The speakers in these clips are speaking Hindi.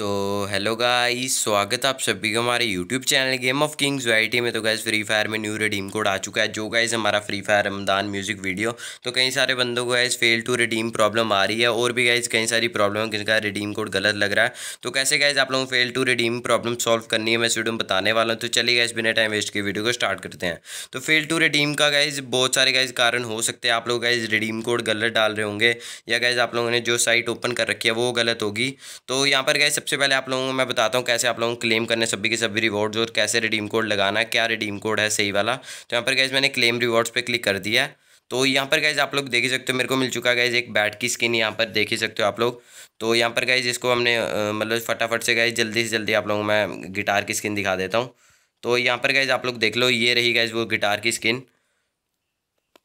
তো हेलो गाइस स्वागत आप सभी का हमारे YouTube channel game of kings Y में तो गाइस फ्री फायर में न्यू रिडीम कोड आ चुका है जो गाइस हमारा free fire Ramadan music video तो कई सारे बंदों को guys fail to redeem problem आ रही है और भी गाइस कई सारी प्रॉब्लम है जिनका रिडीम कोड गलत लग रहा है तो कैसे गाइज आप लोगों को fail to redeem problem solve करनी है मैं इस वीडियो में बताने वाला हूँ तो चलिए गाइज बिना टाइम वेस्ट की वीडियो को स्टार्ट करते हैं तो फेल टू रिडीम का गाइज बहुत सारे गाइज कारण हो सकते हैं आप लोग गाइज रिडीम कोड गलत डाल रहे होंगे या गाइज आप लोगों ने जो साइट ओपन कर रखी है वो गलत होगी तो यहाँ पर गाइज सबसे पहले आप लोगों हूँ मैं बताता हूँ कैसे आप लोगों को क्लेम करने सभी के सभी रिवॉर्ड्स और कैसे रिडीम कोड लगाना है क्या रिडीम कोड है सही वाला तो यहाँ पर गैस मैंने क्लेम रिवॉर्ड्स पर क्लिक कर दिया तो यहाँ पर गाइज आप लोग देख ही सकते हो मेरे को मिल चुका है एक बैट की स्किन यहाँ पर देख ही सकते हो आप लोग तो यहाँ पर गए इसको हमने मतलब फटाफट से गए जल्दी से जल्दी आप लोगों को मैं गिटार की स्किन दिखा देता हूँ तो यहाँ पर गए आप लोग देख लो ये रही गाइज वो गिटार की स्किन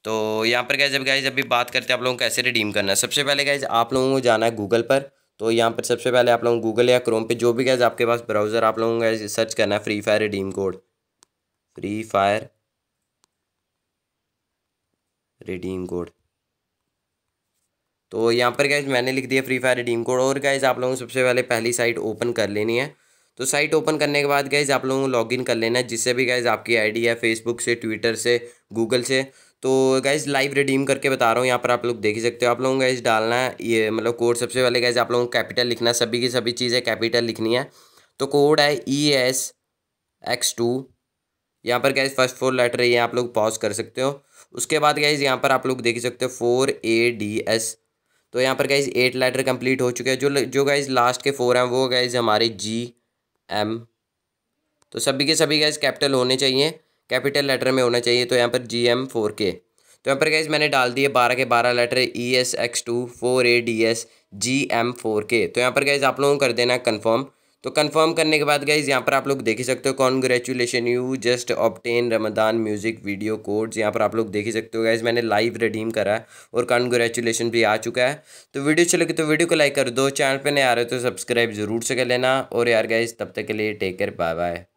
तो यहाँ पर गाइज अब गाइज अभी बात करते हैं आप लोगों को कैसे रिडीम करना है सबसे पहले गाइज आप लोगों को जाना है गूगल पर तो यहाँ पर सबसे पहले आप लोगों गूगल या क्रोम पे जो भी गैस आपके पास ब्राउज़र आप लोगों का सर्च करना है free fire redeem code free fire redeem code तो यहाँ पर गैस मैंने लिख दिया फ्री फायर रिडीम कोड और गैस आप लोगों को सबसे पहले पहली साइट ओपन कर लेनी है तो साइट ओपन करने के बाद गैज़ आप लोगों को लॉगिन कर लेना है जिससे भी गैज़ आपकी आईडी है फेसबुक से ट्विटर से गूगल से तो गाइज लाइव रिडीम करके बता रहा हूँ यहाँ पर आप लोग देख ही सकते हो आप लोगों गाइज डालना है ये मतलब कोड सबसे पहले गाइज आप लोगों को कैपिटल लिखना है सभी की सभी चीज़ें कैपिटल लिखनी है तो कोड है ई एस एक्स टू यहाँ पर गैस फर्स्ट फोर लेटर है ये आप लोग पॉज कर सकते हो उसके बाद गैस यहाँ पर आप लोग देख ही सकते हो फोर ए डी एस तो यहाँ पर गैस एट लेटर कम्प्लीट हो चुके हैं जो जो गैस लास्ट के फोर हैं वो गैस हमारे जी एम तो सभी के सभी गैस कैपिटल होने चाहिए कैपिटल लेटर में होना चाहिए तो यहाँ पर जी एम फोर के तो यहाँ पर गाइज मैंने डाल दिए बारह के बारह letter E S X two four A D S G M four K तो यहाँ पर गाइज आप लोगों को कर देना कन्फर्म तो कन्फर्म करने के बाद गाइज यहाँ पर आप लोग देख ही सकते हो congratulation you just obtain Ramadan music video codes यहाँ पर आप लोग देख ही सकते हो गाइज मैंने लाइव रिडीम करा है और कॉन्ग्रेचुलेशन भी आ चुका है तो वीडियो अच्छी लगी तो वीडियो को लाइक कर दो चैनल पर नहीं आ रहे तो सब्सक्राइब जरूर से कर लेना और यार गाइज तब तक के लिए टेक केयर बाय बाय